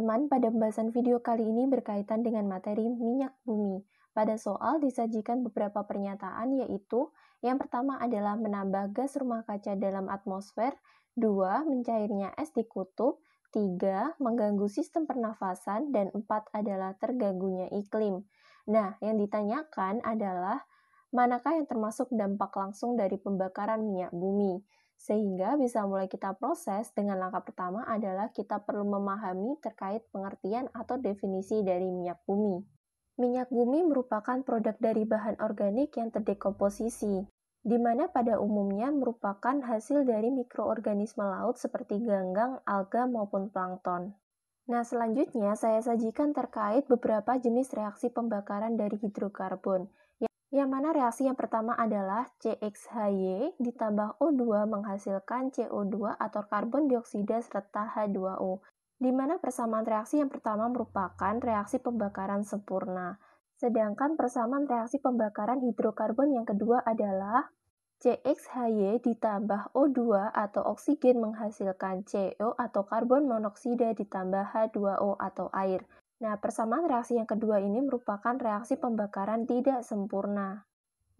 teman-teman, pada pembahasan video kali ini berkaitan dengan materi minyak bumi. Pada soal disajikan beberapa pernyataan yaitu yang pertama adalah menambah gas rumah kaca dalam atmosfer, dua mencairnya es di kutub, tiga mengganggu sistem pernafasan, dan empat adalah terganggunya iklim. Nah, yang ditanyakan adalah manakah yang termasuk dampak langsung dari pembakaran minyak bumi? Sehingga bisa mulai kita proses dengan langkah pertama adalah kita perlu memahami terkait pengertian atau definisi dari minyak bumi. Minyak bumi merupakan produk dari bahan organik yang terdekomposisi, di mana pada umumnya merupakan hasil dari mikroorganisme laut seperti ganggang, alga, maupun plankton. Nah, selanjutnya saya sajikan terkait beberapa jenis reaksi pembakaran dari hidrokarbon, yang mana reaksi yang pertama adalah CXHY ditambah O2 menghasilkan CO2 atau karbon dioksida serta H2O, di mana persamaan reaksi yang pertama merupakan reaksi pembakaran sempurna. Sedangkan persamaan reaksi pembakaran hidrokarbon yang kedua adalah CXHY ditambah O2 atau oksigen menghasilkan CO atau karbon monoksida ditambah H2O atau air. Nah, persamaan reaksi yang kedua ini merupakan reaksi pembakaran tidak sempurna.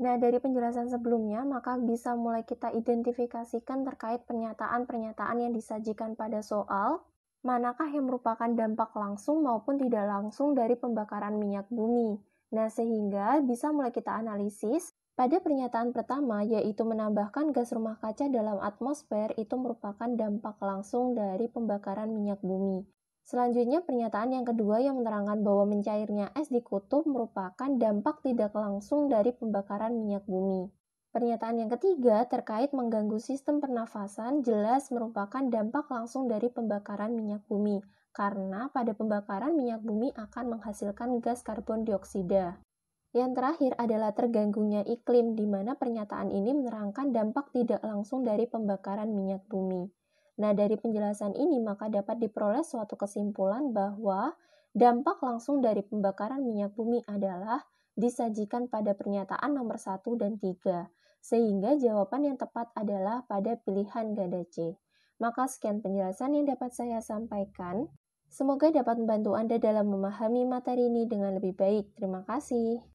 Nah, dari penjelasan sebelumnya, maka bisa mulai kita identifikasikan terkait pernyataan-pernyataan yang disajikan pada soal, manakah yang merupakan dampak langsung maupun tidak langsung dari pembakaran minyak bumi. Nah, sehingga bisa mulai kita analisis pada pernyataan pertama, yaitu menambahkan gas rumah kaca dalam atmosfer itu merupakan dampak langsung dari pembakaran minyak bumi. Selanjutnya, pernyataan yang kedua yang menerangkan bahwa mencairnya es di kutub merupakan dampak tidak langsung dari pembakaran minyak bumi. Pernyataan yang ketiga terkait mengganggu sistem pernafasan jelas merupakan dampak langsung dari pembakaran minyak bumi, karena pada pembakaran minyak bumi akan menghasilkan gas karbon dioksida. Yang terakhir adalah terganggunya iklim, di mana pernyataan ini menerangkan dampak tidak langsung dari pembakaran minyak bumi. Nah, dari penjelasan ini maka dapat diperoleh suatu kesimpulan bahwa dampak langsung dari pembakaran minyak bumi adalah disajikan pada pernyataan nomor 1 dan 3, sehingga jawaban yang tepat adalah pada pilihan ganda C. Maka sekian penjelasan yang dapat saya sampaikan. Semoga dapat membantu Anda dalam memahami materi ini dengan lebih baik. Terima kasih.